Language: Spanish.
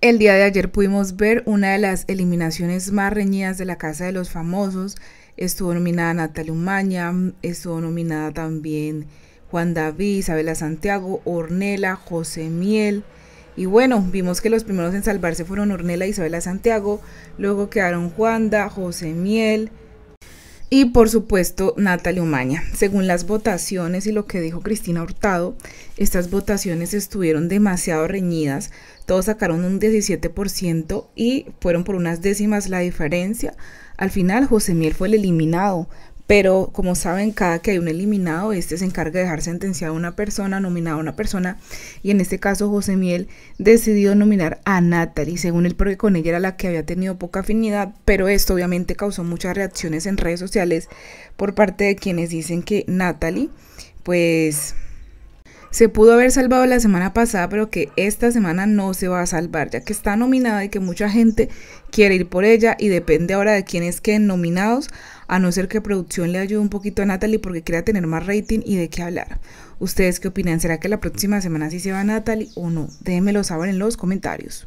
El día de ayer pudimos ver una de las eliminaciones más reñidas de la Casa de los Famosos. Estuvo nominada Natalia Umaña, estuvo nominada también Juan David, Isabela Santiago, Ornela, José Miel. Y bueno, vimos que los primeros en salvarse fueron Ornela y e Isabela Santiago, luego quedaron Juanda, José Miel, y por supuesto Natalia Umaña. Según las votaciones y lo que dijo Cristina Hurtado, estas votaciones estuvieron demasiado reñidas, todos sacaron un 17% y fueron por unas décimas la diferencia. Al final José Miel fue el eliminado, pero como saben, cada que hay un eliminado, este se encarga de dejar sentenciada una persona, nominada a una persona. Y en este caso, José Miel decidió nominar a Natalie, según él, porque con ella era la que había tenido poca afinidad. Pero esto obviamente causó muchas reacciones en redes sociales por parte de quienes dicen que Natalie, pues se pudo haber salvado la semana pasada, pero que esta semana no se va a salvar, ya que está nominada y que mucha gente quiere ir por ella y depende ahora de quiénes queden nominados, a no ser que producción le ayude un poquito a Natalie porque quiera tener más rating y de qué hablar. ¿Ustedes qué opinan? ¿Será que la próxima semana sí se va Natalie o no? Déjenmelo saber en los comentarios.